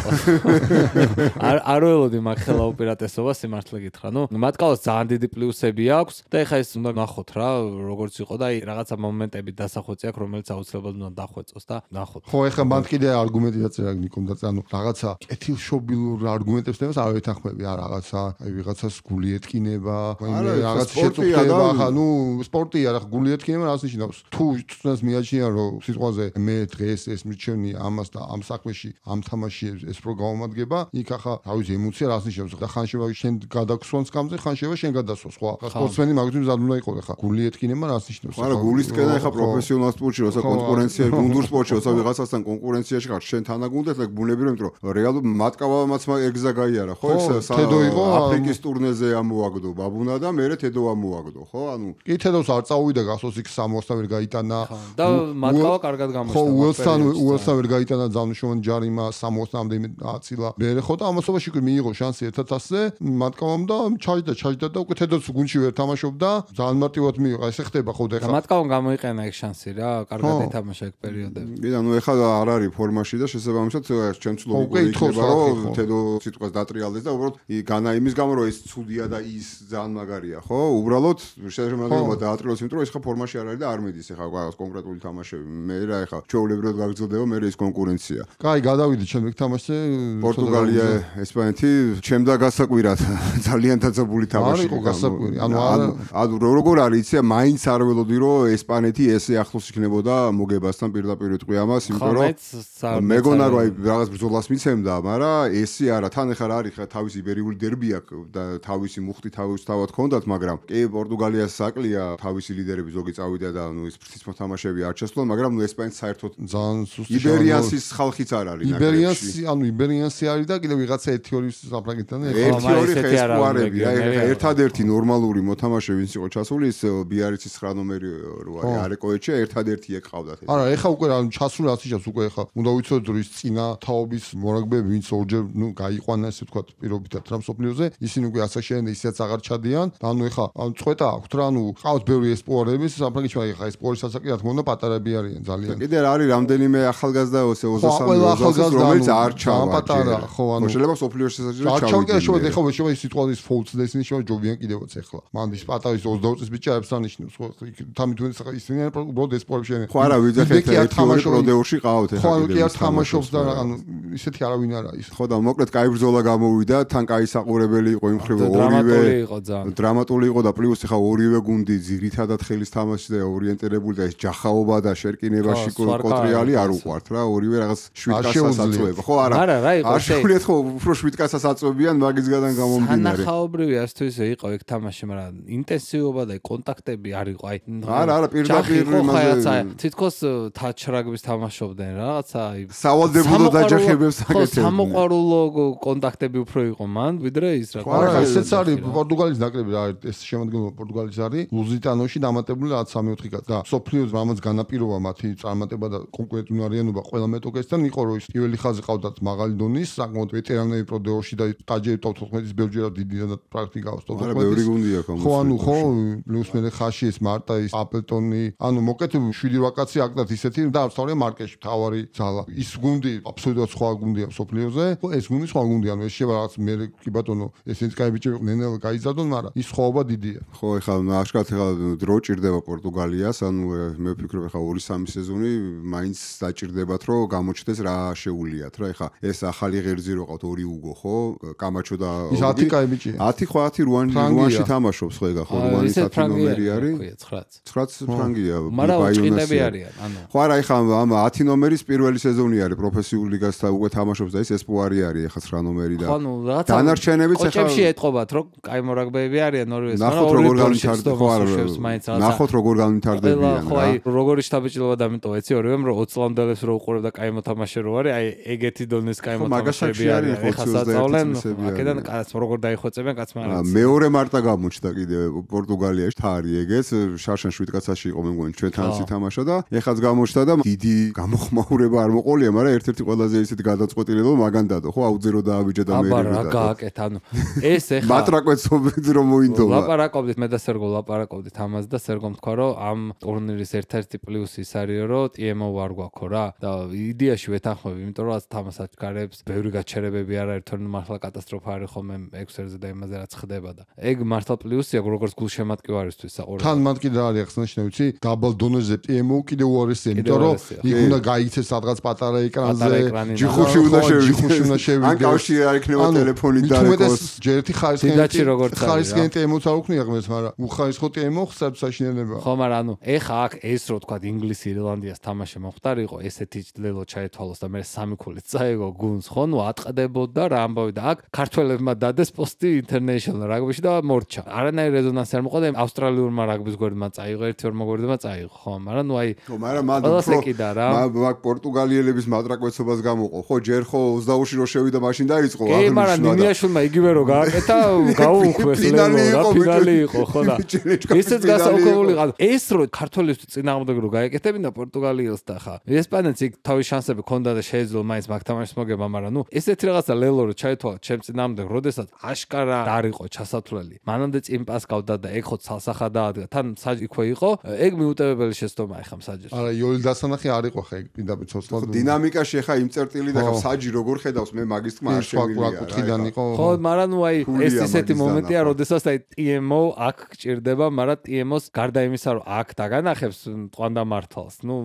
არ არ ველოდი მაგ ხელა ოპერატესობა სიმართლე გითხრა. ნუ მათკავს ძალიან დიდი პლუსები აქვს და ეხა ეს უნდა ნახოთ რა, როგორც იყო და აი რაღაცა მომენტები დასახოცი აქვს, რომელიც აუცილებლად უნდა დახვეწოს და ნახოთ. ხო, ეხა მან კიდე არგუმენტი დაწერა გიკონდა, ანუ რაღაცა კეთილშობილურ არგუმენტებს ნებას არ ეთანხმები, რა რაღაცა, აი ვიღაცას გული ეთკინება, რაღაც შეწუხდება, ხა, ნუ სპორტი არა გულიეთქინე მაგრამ ასე ნიშნავს თუ ცნას მიაჩნია რომ სიტყვაზე მე დღეს ეს მრჩევნია ამას და ამ საქმეში ამ თამაშიებს ეს პრო გამომადგება იქ ახლა თავის ემოცია რა ნიშნავს და ხანშევა შენ გადაგსვანს გამზე ხანშევა შენ გადასვას ხო ახლა სპორტსმენი მაგრამ ზადუნა იყო ახლა გულიეთქინე მაგრამ ასე ნიშნავს ხო არა გულისკენ ახლა პროფესიონალ სპორტში როცა კონკურენცია გუნდურ სპორტში როცა ვიღაცასთან კონკურენციაში ხარ შენ თანაგუნდეს და გუნები რომ იმიტომ რეალურად მატკავა მათ ეგზა გაიარა ხო ეს აფრიკის ტურნეზე ამოაგდო ბაბუნა და მეერე თედო ამოაგდო ხო ანუ კი შედავს არ წავიდა გასოს იქ სამოსთან ვერ გაიტანა და მაკავა კარგად გამოსტა ხო უელსთან უელსთან ვერ გაიტანა ძალიშოვან ჯარიმა სამოსთანამდე აცილა მე ხო და ამასობაში კი მიიღო შანსი 1000-ზე მაკავამ და ჩაიდა ჩაიდა და უკვე თედოს გუნჩი ვერ თამაშობდა ძალიან მარტივად მიიღა ესე ხდება ხო და ხა მაკავონ გამოიყენა იქ შანსი რა კარგად ეთამაშა იქ პერიოდები კი და ნუ ეხლა არ არის ფორმაში და შესაბამისად ჩემცლო უკვე იქნება რომ თედო სიტყვას დატრიალდეს და უბრალოდ განა იმის გამო რომ ეს ცუდია და ის ძალიან მაგარია ხო უბრალოდ შეიძლება დაატრილოს იმიტომ რომ ეს ხა ფორმაში არ არის და არ მიდის ეხა რა კონკრეტული თამაშები მე რა ეხა ჩაულებრად გაგძლდება მე ეს კონკურენცია კაი გადავიდეთ შემდეგ თამაშზე პორტუგალია ესპანეთი ჩემ და გასაკვირად ძალიან დაძაბული თამაში იყო გასაკვირი ანუ ანუ როგორ არის ცია მაინც არ ველოდი რომ ესპანეთი ესე ახლოს იქნებოდა მოგებასთან პირდაპირ იყვი ამას იმიტომ რომ მე გონა რომ აი რაღაც ბრძოლას მიცემდა მაგრამ ესე არა თან ეხა რა არის ხა თავისი ბერიული დერბი აქვს და თავისი მუხტი თავის თავად ჰქონდათ მაგრამ კი პორტუგალიას საკლია თავისი ლიდერები ზოგი წავიდა და ნუ ის ფრთის მოთამაშეები არ ჩასვლა, მაგრამ ნუ ესპანეთს საერთოდ ძალიან სუსტი იბერიანსის ხალხიც არ არის იბერიანსი, ანუ იბერიანსი არის და კიდე ვიღაცა 1-2 საფრანგეთთან ერთი ორი ხესკუარები, აი ერთადერთი ნორმალური მოთამაშე ვინც იყო ჩასული ის ბიარიცის 9 ნომერი რო არის არეკოეჩი, ერთადერთი ეკყავდათ. არა, ეხა უკვე ანუ ჩასული ასიჯას უკვე ეხა უნდა ვიცოდეთ რომ ის წინა თაობის მორაგბები ვინც ორჯერ ნუ გაიყვანა ასე ვთქვათ პირობითად ტრამპსოპლიოზე, ისინი უკვე ასაშენ ისიც აღარ ჩადიან და ანუ ეხა ანუ წვეტა აქვთ რა, ანუ ყავ გვაქვს ბევრი ესპორები, საფრანგეთში აი ხა ესპორის ასაკი რა თქმა უნდა პატარები არიან ძალიან. კიდე რა არის რამდენიმე ახალგაზრდა ოსე 23 ახალგაზრდა რომელიც არ ჩავა. პატარა ხო ანუ შეიძლება სოფლიოში შესაძლოა ჩავიდე. არ ჩავიდე ხო შეიძლება ის სიტუაციის ფოლც და ისინი შეიძლება ჯობიან კიდევაც ახლა. მანდის პატარის 20 წლის ბიჭებს ანიშნებს ხო თამიტუნი ისინი უბრალოდ ესპორებში არიან. ხო არა ვიძახე ერთი პროდეურში ყავთ ახლა. ხო კი არ თამაშობს და ანუ ისეთი არავინ არა ის. ხო და მოკლედ კაი ბრძოლა გამოვიდა, თან კაი საყურებელი იყო იმ ხრივ ორივე. დრამატული იყო ძალიან. დრამატული იყო და პლუს ახლა ორივე გუნდი ძირითადად ხელის თამაშზე ორიენტირებული და ეს ჯახაობა და შერკინებაში კონტრიალი არ უყვართ რა ორივე რაღაც შვიდკასასაცობა ხო არა არ შეგვიძლიათ ხო უფრო შვიდკასასაცობიან მაგისგან გამომდინარე ანახაობრივი ასთვისე იყო ეგ თამაში მაგრამ ინტენსივობა და კონტაქტები არ იყო აი არა არა პირდაპირ იმაზე თითქოს ტაჩ რაგბის თამაშობდნენ რაღაცა აი სავალდებულო დაჯახებებს აკეთებდნენ ხო სამოყარულო კონტაქტები უფრო იყო მან ვიდრე ის რა ხო ესეც არის პორტუგალიის ნაკრები რა ეს შემოდგენილი პორტუგალიის არის უზი ბრიტანოში დამატებული 13 გაცა და სოფლიოს მამაც განაპირობა მათი წარმატება და კონკურენტუნარიანობა ყველა მეტოქესთან იყო რომ ის პირველი ხაზი ყავდათ მაღალი დონის საკმაოდ ვეტერანები პროდეოში და ტაჯერ ტოპ 15-ის ბელჯერად დიდი და პრაქტიკა აქვს ტოპ 15-ის ბევრი გუნდია ხო ანუ ხო პლუს მე ხაში ეს მარტა ის აპლტონი ანუ მოკეთე შვიდი ვაკაცი აკდათ ისეთი და ავსტორია მარკეში თავარი ძალა ის გუნდი აბსოლუტურად სხვა გუნდია სოფლიოზე ხო ეს გუნდი სხვა გუნდია ანუ ეს შევა რაღაც მე კი ბატონო ესენსკაი ბიჭები ნენელ გაიზარდონ მაგრამ ის ხოობა დიდია ხო ეხლა აშკარად ხალხი დრო ჭირდება პორტუგალიას, ანუ მე ვფიქრობ ხა 2-3 სეზონი მაინც დაჭirdებათ, რომ გამოჩდეს რა შეუულიათ, რა. ეხა ეს ახალი ღერძი როყავთ ორი უგო, ხო? კამაჩო და ის 10 კაი ბიჭი. 10 ხო 10 რუანი რუანში თამაშობს ხო ეგა ხო რუანის 10 ნომერი არის? 9. 9-ს ფრანგია ბაიონესი. ხო არა, ეხა ამ 10 ნომერის პირველი სეზონი არის პროფესიულ ლიგას და უკვე თამაშობს და ის ესპუარი არის ეხა 9 ნომერი და დანარჩენებიც ეხა ოჩებში ეტყობათ, რომ კაი მორაგბეები არიან ორივე, მაგრამ ორი ნომერი ხო არა ბავშვებს მაინც რაღაცა ნახოთ როგორ განვითარდებიან რა ხო აი როგორი შთაბეჭდილება დამიტო ეცი ორივე რომ 20 წლამდელებს რო უყურებ და кай მოთამაშე რო არის აი ეგეთი დონეს кай მოთამაშეები არის ხასაძავლენ აქედან კაც როგორ დაიხოცებიან კაც მაგაც მეორე მარტა გამოჩნდა კიდე პორტუგალიაში თარი ეგეც შარშან შვიდ კაცაში იყო მე მგონი ჩვენთანაც ითამაშა და ეხაც გამოჩნდა და დიდი გამოხმაურება არ მოყოლია მაგრამ ერთ-ერთი ყველაზე ისეთ გადაწყვეტილებო მაგან დადო ხო აუძერო დააბიჯა და მე რა გააკეთე ანუ ეს ეხა მატრაკვეცობი რომ მოინდო ლაპარაკობდით მე და სერგო ლაპარაკობ ვიტყოდით ამას და სერგო მთქვა რომ ამ ტურნირის ერთ-ერთი პლუსი არის რომ TMO არ გვაქო რა და იდეაში ვეთანხმები იმიტომ რომ თამასაც გარებს ბევრი გაჩერებები არ არის თორემ მართლა კატასტროფა არის ხოლმე 6-ზე და იმაზე რაც ხდება და ეგ მართლა პლუსია როგორც გულშემატკივარისთვის საყურე თან მანკი და არის ახსნაშნე ვიცი დაბალ დონეზე TMO კიდე უარესი იმიტომ რომ იქ უნდა გაიცეს სადღაც პატარა ეკრანზე ჯიხუში უნდა ჯიხუში უნდა შევიდე ან კავში არ ექნება ტელეფონი და როგორც ჯერ ერთი ხარისხი ხარისხი TMO-ს არ უქნია ღმერთს მაგრამ უხარისხო TMO მოხსარ საშინელება. ხო, მაგრამ ანუ ეხა აქ ეს რო თქვა ინგლისი ირლანდიას თამაში მომხდარიყო, ესეთი ძლელო ჩაეთვალოს და მე სამი ქულით წაეგო გუნს, ხო, ნუ ატყდებოდა რა ამბავი და აქ ქართველებმა დადეს პოსტი ინტერნეიშნალ რაგბიში და მორჩა. არანაირი რეზონანსი არ მოყოლა ავსტრალიურმა რაგბის გვერდმა წაიღო, ერთი ორმა გვერდმა წაიღო, ხო, მაგრამ ნუ აი ხო, მაგრამ მადლობა კიდა რა. მაგ პორტუგალიელების მადრაკვეცობას გამოყო, ხო, ჯერ ხო 22-ში რო შევიდა მაშინ დაიწყო, აღნიშნა. კი, მაგრამ ნიმიაშულმა იგივე რო გააკეთა, გაუუხვეს ლევო, რა ფინალი იყო, ხო და. ისეც გასაოქროული ყავ. ეს რო ქართველებს წინააღმდეგ რო გაეკეთებინ და პორტუგალიელს და ხა. ესპანეთს იქ თავის შანსები ქონდა და შეიძლება მაინც მაგ თამაშს მოგება, მაგრამ ნუ ესეთი რაღაცა ლელო რო ჩაეთვალა ჩემ წინააღმდეგ, როდესაც აშკარა დარიყო ჩასათვლელი. მანამდე წინ პას გავდა და ეგ ხო ცალსახა დაადგა. თან იქვე იყო. ეგ მიუტებებელი შეცდომა ხა მსაჯეს. არა, იოლი დასანახი არიყო ხა ეგ პინდაპი ცოცხლად. დინამიკაში ხა იმ წერტილი და ხა საჯი როგორ ხედავს მე მაგის თმა არ შემიძლია. ხო, მაგრამ ნუ აი ეს ისეთი მომენტია, როდესაც აი TMO აქ ჭირდება, მაგრამ არა TMO-ს გარდა იმისა რომ აქ დაგანახებს თყვანდა მართალს ნუ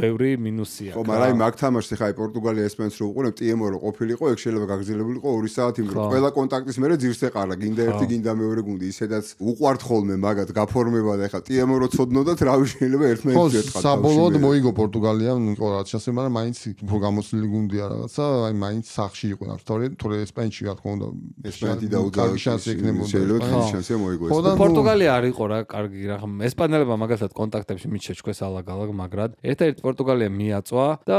ბევრი მინუსი აქვს. ხო, მაგრამ აი მაგ თამაშს ხაი პორტუგალია ესპანეთს რო უყურებ, TMO რო ყოფილიყო, ეგ შეიძლება გაგზელებულიყო 2 საათი, მაგრამ ყველა კონტაქტის მერე ძირს ეყარა, გინდა ერთი, გინდა მეორე გუნდი, ისედაც უყვართ ხოლმე მაგათ გაფორმება და ხა TMO რო ცოდნოდათ, რა შეიძლება ერთმანეთს ერთხა. ხო, საბოლოოდ მოიგო პორტუგალიამ, იყო რა შანსი, მაგრამ მაინც უფრო გამოსული გუნდია რაღაცა, აი მაინც სახში იყო რა, თორე თორე ესპანეთში რა თქმა უნდა ესპანეთი დაუძა შანსი ეკნებოდა. შეიძლება ხო, შანსია მოიგო ესპანეთი. ხო, პორტუგალია არისო რა, კარგი რა, ესპანელებმა მაგასაც კონტაქტებში მიჩეჩქეს ალაგალაგ, მაგრამ ერთ პორტუგალია მიაწვა და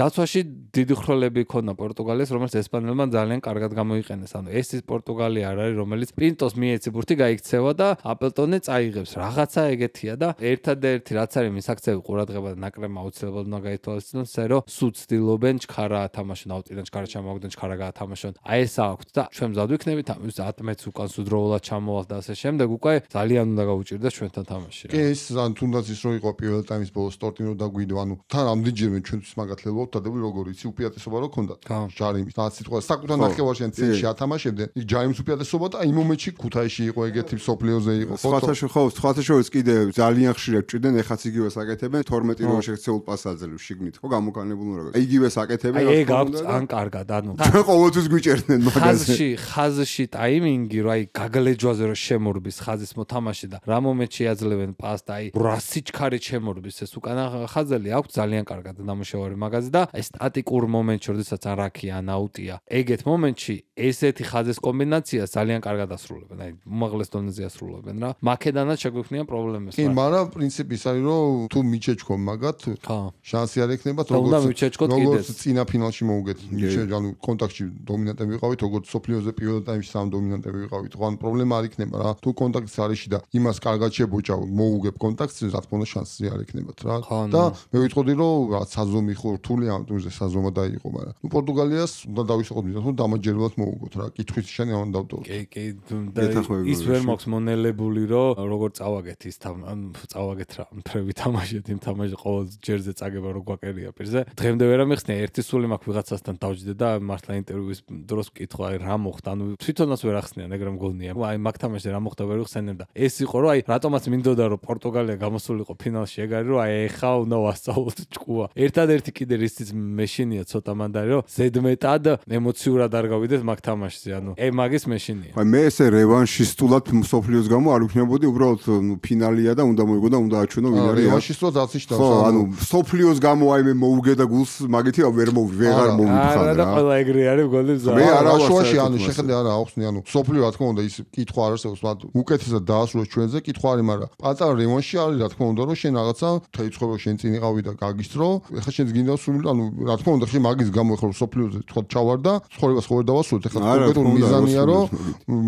დაცვაში დიდი ხროლები ქონდა პორტუგალიას, რომელიც ესპანელებმა ძალიან კარგად გამოიყენეს. ანუ ეს ის პორტუგალია არ არის, რომელიც პრინტოს მიეცი ბურთი გაიქცევა და აპელტონე წაიღებს. რაღაცა ეგეთია და ერთადერთი რაც არის მისაქცევი ყურადღება და ნაკრებმა აუცილებლად უნდა გაითვალისწინოს, სერო სუცდილობენ ჩქარა ათამაშონ აუტიდან ჩქარა ჩამოაგდონ ჩქარა გაათამაშონ. აი ეს აქვთ და ჩვენ მზად ვიქნებით, ამ ის 10-მეც უკან სუდროულად ჩამოვალთ და ასე შემდეგ უკვე ძალიან უნდა გაუჭირდეს ჩვენთან თამაში. კი ეს ან თუნდაც ის რო იყო პირველ ტაიმის ბოლოს სტორტინო და გვიდო კიდევ ანუ თან ამდიჯერმე ჩვენთვის მაგათლებობთ დადები როგორ იცი უპირატესობა რო ქონდა ჯარიმის რა სიტყვა საკუთარ ნახევარში ან ცენში ათამაშებდნენ იქ ჯარიმის უპირატესობა და იმ მომენტში ქუთაისში იყო ეგეთი სოფლიოზე იყო ხო ხო ხათაშოვის კიდე ძალიან ხშირა ჭვიდნენ ეხაც იგივე საკეთებენ 12 რომ შეცეულ პასაძლებს შიგნით ხო გამოქანებული რა იგივე საკეთები აი ეგ აქვს ან კარგად ანუ ჩვენ ყოველთვის გვიჭერდნენ მაგაზე ხაზში ხაზში ტაიმინგი რა აი გაგლეჯვაზე რომ შემორბის ხაზის მოთამაშე და რა მომენტში აძლევენ პასს და აი რა სიჩქარე შემორბის ეს უკანა ხაზელი ქართველი აქვს ძალიან კარგად ნამუშევარი მაგაზე და ეს სტატიკურ მომენტში, როდესაც არაქია ნაუტია, ეგეთ მომენტში ესეთი ხაზის კომბინაცია ძალიან კარგად ასრულებენ, აი, უმაღლეს დონეზე ასრულებენ რა. მაკედანად შეგვიქმნია პრობლემები. კი, მაგრამ პრინციპის არის რომ თუ მიჩეჩქო მაგათ, ხა, შანსი არ ექნებათ როგორც როგორც წინა ფინალში მოუგეთ. ანუ კონტაქტში დომინანტები ვიყავით, როგორც სოფლიოზე პირველ ტაიმში სამ დომინანტები ვიყავით. ხო, ან პრობლემა არ იქნება რა. თუ კონტაქტს არიში და იმას კარგად შეbocchავ, მოუგებ კონტაქტს, რა თქმა უნდა შანსი არ ექნებათ რა. და მე ვიტყოდი რომ საზომი ხო რთული ამ თუ ზე საზომა დაიიყო მაგრამ ნუ პორტუგალიას უნდა დავისაყოთ მითხოთ რომ დამაჯერებლად მოუგოთ რა კითხვის შენ ამან დავტოვო კი კი ის ვერ მაქვს მონელებული რომ როგორ წავაგეთ ის ან წავაგეთ რა ფრევი თამაშეთ იმ თამაშზე ყოველ ჯერზე წაგება რო გვაკერია პირზე დღემდე ვერა მეხსნია ერთი სული მაქვს ვიღაცასთან დავჯდე და მართლა ინტერვიუს დროს კითხვა აი რა მოხდა ანუ თვითონაც ვერ ახსნია მაგრამ გონია აი მაგ თამაშზე რა მოხდა ვერ ვიხსენებ და ეს იყო რომ აი რატომაც მინდოდა რომ პორტუგალია გამოსულიყო ფინალში ეგ არის რომ აი ეხა უნდა ვას გასწავლოთ ჭკუა. ერთადერთი კიდე რისიც მეშინია ცოტა მანდარი, რომ ზედმეტად ემოციურად არ გავიდეთ მაგ თამაშზე, ანუ ე მაგის მეშინია. ხო, მე ესე რევანშისტულად მსოფლიოს გამო არ ვიქნებოდი, უბრალოდ ფინალია და უნდა მოიგო და უნდა აჩვენო ვინარია. რევანშისტულად აცისტავს. ხო, ანუ მსოფლიოს გამო აი მე მოუგე და გულს მაგეთი ვერ მოვი, ვეღარ მომიხარ. არა და ყველა ეგრე არის გოლი ზა. მე არავაშოაში ანუ შეხედე არა აღხსნი, ანუ მსოფლიო რა თქმა უნდა ის კითხვა არ არსებობს, მაგ უკეთესად დაასრულოს ჩვენზე კითხვა არის, მაგრამ პატარ რევანში არის რა თქმა უნდა, რომ შენ რაღაცა თეიცხოვო შენ წინ იყავ გავიდა გაგისტრო ეხლა შენს გინდას უმილო ანუ რა თქმა უნდა ხე მაგის გამო ეხლა სოფლიოზე თქვა ჩავარდა ცხოვრებას ხო ვერ დავასრულეთ ეხლა კონკრეტული მიზანია რომ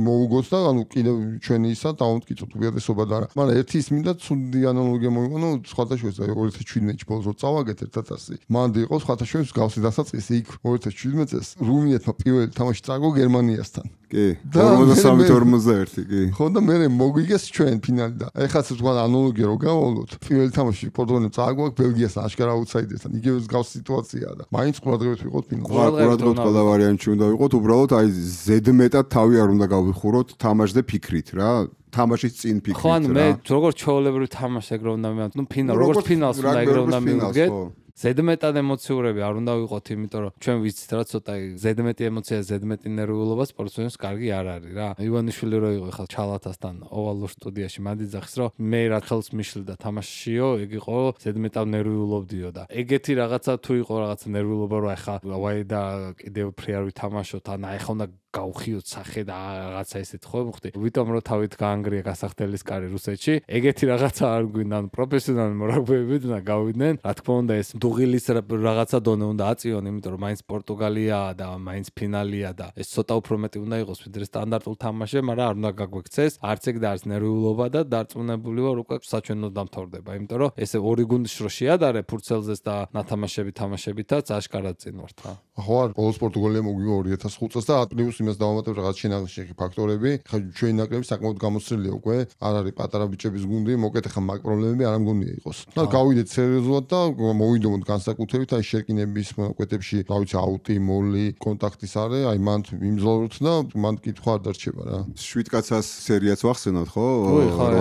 მოუგოც და ანუ კიდევ ჩვენი ისა დაუნკიცოთ უპირატესობა და არა მაგრამ ერთი ის მინდა ცუდი ანალოგია მოიყვანო ანუ სხვადასხვა 2017 ბოლოს წავაგეთ 1000 მანდი იყო სხვადასხვა გავსი დასაწყისი იქ 2017 წელს რუმინეთმა პირველი თამაში წაგო გერმანიასთან კი 53 41 კი ხო და მე მოგვიგეს ჩვენ ფინალი და ეხაც თქვენ ანალოგია რომ გავავლოთ პირველ თამაში პორტონი წააგვაქ ბელგიას აშკარა აუთსაიდერთან იგივე გავს სიტუაცია და მაინც ყურადღებით ვიყოთ ფინალს ყურადღებით ყველა ვარიანტი უნდა ვიყოთ უბრალოდ აი ზედმეტად თავი არ უნდა გავიხუროთ თამაშზე ფიქრით რა თამაშის წინ ფიქრით რა ხო ან მე როგორ ჩაოლებრივ თამაშს ეგრე უნდა მე ნუ ფინალს როგორ ფინალს უნდა ეგრე უნდა მივდგეთ ხო ზედმეტად ემოციურები არ უნდა ვიყოთ, იმიტომ რომ ჩვენ ვიცით რა ცოტა ზედმეტი ემოცია, ზედმეტი ნერვიულობა სპორტსმენს კარგი არ არის რა. ივანიშვილი რო იყო ხალ ჩალათასთან ოვალურ სტუდიაში მადიძახის რო მე რა ხელს მიშლი და თამაშიო, ეგ იყო ზედმეტად ნერვიულობდიო და ეგეთი რაღაცა თუ იყო რაღაც ნერვიულობა რა ხა ვაი და კიდევ ფრიარი თამაშოთ, ან აი ხა უნდა გავხიოთ სახე და რაღაცა ესეთ ხო ხვდი. ვიტომ რო თავით გაანგრია გასახდელის კარი რუსეთში, ეგეთი რაღაცა არ გვინდა, ან პროფესიონალ მოგბებებით და გავიდნენ, რა თქმა უნდა ეს დუღილის რაღაცა დონე უნდა აწიონ, იმიტომ რომ მაინც პორტუგალიაა და მაინც ფინალია და ეს ცოტა უფრო მეტი უნდა იყოს ვიდრე სტანდარტულ თამაშზე, მაგრამ არ უნდა გაგვექცეს. არც ეგ და არც ნერვიულობა და დარწმუნებული ვარ უკვე საჩვენო დამთავრდება, იმიტომ რომ ეს ორი გუნდი შრო შეადარე ფურცელზეს და ნათამაშები თამაშებითაც აშკარად წინ ვართ რა. ხო არ პოლოს პორტუგალია მოგვიო 2005 წელს და პლუს იმას დავამატებ რაღაც შეიძლება ფაქტორები. ხა ჩვენი ნაკრები საკმაოდ გამოცდილია უკვე. არ არის პატარა ბიჭების გუნდი, მოკეთე ხა მაგ პრობლემები არ ამგონია იყოს. და გავიდეთ სერიოზულად და მოვიდომ გარემოთ განსაკუთრებით აი შეკინების მოკვეთებში რა ვიცი აუტი მოლი კონტაქტის არე აი მან მიმძლოვროთ და მან კითხვა არ დარჩება რა 7 კაცას სერიაც ვახსენოთ ხო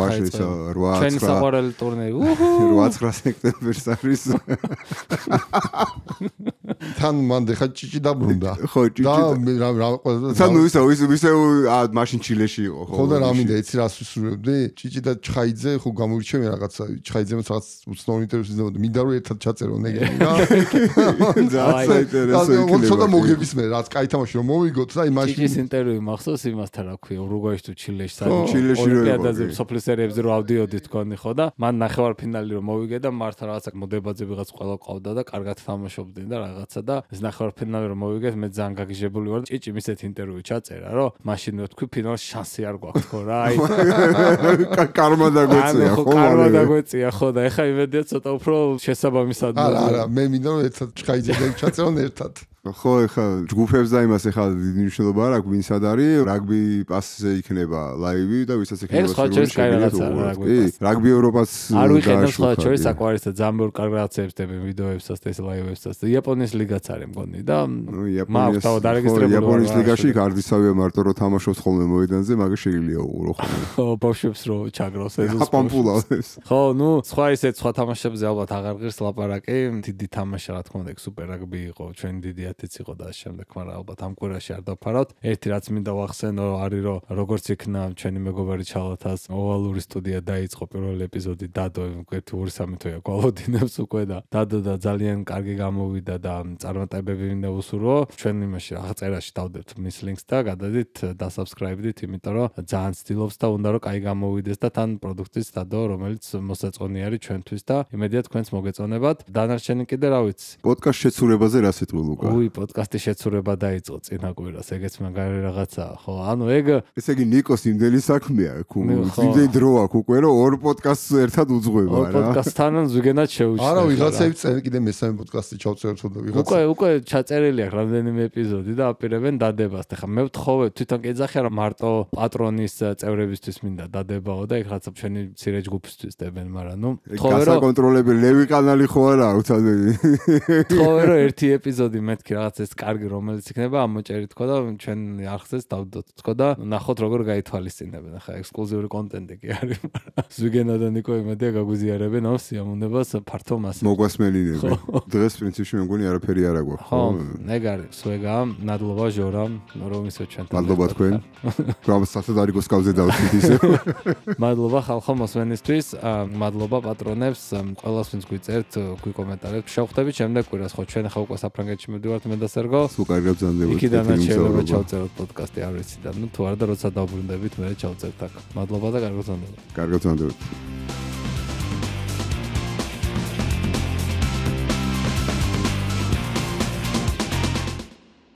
8-ის 8-ის ჩვენ საყვარელი ტურნე უჰუ 8-ის სექტემბერს არის თან მან ხა ჭიჭი დაბრუნდა ხო ჭიჭი და რა რა თან ისა ისა ისა ა მაშინ ჩილეში იყო ხო და რა მინდა ეცი რა სუსურებდი ჭიჭი და ჩხაიძე ხო გამორჩემი რაღაცა ჩხაიძემაც რაღაც უცნაური ინტერვიუ ძებოდა მინდა რომ ერთად ჩაწერონ მეგონია. და ცოტა მოგების მე რაც кай თამაში რომ მოვიგოთ და აი მაშინ ის ინტერვიუ მახსოვს იმასთან რა ქვია ურუგვაის თუ ჩილეში სამი ჩილეში რო ოლიმპიადაზე სოფლესერებს რო ავდიოდი თქონი ხო და მან ნახევარფინალი რო მოვიგე და მართლა რაღაცა მოდებაძე ვიღაც ყველა ყავდა და კარგად თამაშობდი და რაღაცა და ეს ნახევარფინალი რო მოვიგე მე ძალიან გაგიჟებული ვარ ჭიჭი მისეთ ინტერვიუ ჩაწერა რომ მაშინ რო თქვი ფინალ შანსი არ გვაქვს ხო რა აი კარმა დაგვეწია ხო კარმა დაგვეწია ხო და ეხა იმედია ცოტა უფრო შესაბამისად არა არა მე მინდა რომ ერთად ჩხაიძე და ჩაწერონ ერთად ხო ხა ჯგუფებს და იმას ეხა მნიშვნელობა არ აქვს ვინც ადარი რაგბი პასზე იქნება ლაივი და ვისაც ექნება ეს ხო ჩვენს კარგადაც არ რაგბი რაგბი ევროპას არ ვიხედავ ხო ჩვენს აკვარეს და ზამბორ კარგადაცებს დები ვიდეოებსაც და ეს ლაივებსაც და იაპონიის ლიგაც არის მგონი და ნუ იაპონიის მაგ თავ დარეგისტრირებული იაპონიის ლიგაში გარდისავია მარტო რომ თამაშობს ხოლმე მოედანზე მაგა შეიძლება უღრო ხო ბავშვებს რო ჩაგროს ეს პამპულავს ხო ნუ სხვა ისეთ სხვა თამაშებზე ალბათ აღარ ღირს ლაპარაკი დიდი თამაში რა თქმა უნდა ეს სუპერ რაგბი იყო ჩვენ დიდი საერთიც იყო და ამ შემდეგ, მაგრამ ალბათ ამ კვირაში არ დაფარავთ. ერთი რაც მინდა ვახსენო, არის რომ როგორც იქნა ჩვენი მეგობარი ჩალათას ოვალური სტუდია დაიწყო პირველი ეპიზოდი დადო მკვეთ 2-3 თვეა გვალოდინებს უკვე და დადო და ძალიან კარგი გამოვიდა და წარმატებები მინდა უსურვო. ჩვენ იმაში აღწერაში დავდებთ მის ლინკს და გადადით და subscribe-დით, იმიტომ რომ ძალიან ცდილობს და უნდა რომ კაი გამოვიდეს და თან პროდუქტის დადო, რომელიც მოსაწონი არის ჩვენთვის და იმედია თქვენს მოგეწონებათ. დანარჩენი კიდე რა ვიცი. პოდკასტ შეცურებაზე რა სიტყვი ლუკა? უი ნიკოი პოდკასტის შეცურება დაიწყო წინაკვირას, ეგეც მაგარი რაღაცაა, ხო? ანუ ეგ ესე იგი ნიკოს იმდენი საქმეა, ხო? იმდენი დრო აქვს უკვე, რომ ორ პოდკასტს ერთად უძღვება რა. ორ პოდკასტთანაც ზუგენად შეუშვა. არა, ვიღაცები წერენ კიდე მესამე პოდკასტი ჩავწერთ თუ და ვიღაცა. უკვე, უკვე ჩაწერილი აქვს რამდენიმე ეპიზოდი და აპირებენ დადებას. ეხლა მე ვთხოვე თვითონ ეძახი რა მარტო პატრონის წევრებისთვის მინდა დადებაო და ეგ რაცა ჩვენი ცირე ჯგუფისთვის დებენ, მაგრამ ნუ ვთხოვე რა კონტროლები ლევი კანალი ხო არა, უცადე. ვთხოვე რა ერთი ეპიზოდი მეთქე რაღაც ეს კარგი რომელიც იქნება ამოჭერი თქო და ჩვენ არ ხსენს დავდოთ თქო და ნახოთ როგორ გაითვალისწინებენ ახლა ექსკლუზიური კონტენტი კი არის ზუგენა და ნიკო იმედია გაგუზიარებენ ამ სიამონებას ფართო მასა მოგვასმენინები დღეს პრინციპში მეგონი არაფერი არ აგვა ხო ეგარი სვეგა ნადლობა ჟორამ რომ ისო ჩვენთან ნადლობა თქვენ გამსაცა და რიგოს კავზე დავთით ისე მადლობა ხალხო მოსვენისთვის მადლობა პატრონებს ყველასთვის გვიწერთ გვიკომენტარებთ შევხვდებით შემდეგ კვირას ხო ჩვენ ახლა უკვე საფრანგეთში მივდივარ ვარ თმენდა სერგო. სულ კარგად ძანდებით. იქიდან აჩერება ჩავწეროთ პოდკასტი არ ვიცი და ნუ თუ არა და როცა დავბრუნდებით მე ჩავწერთ აქ. მადლობა და კარგად ძანდებით. კარგად ძანდებით.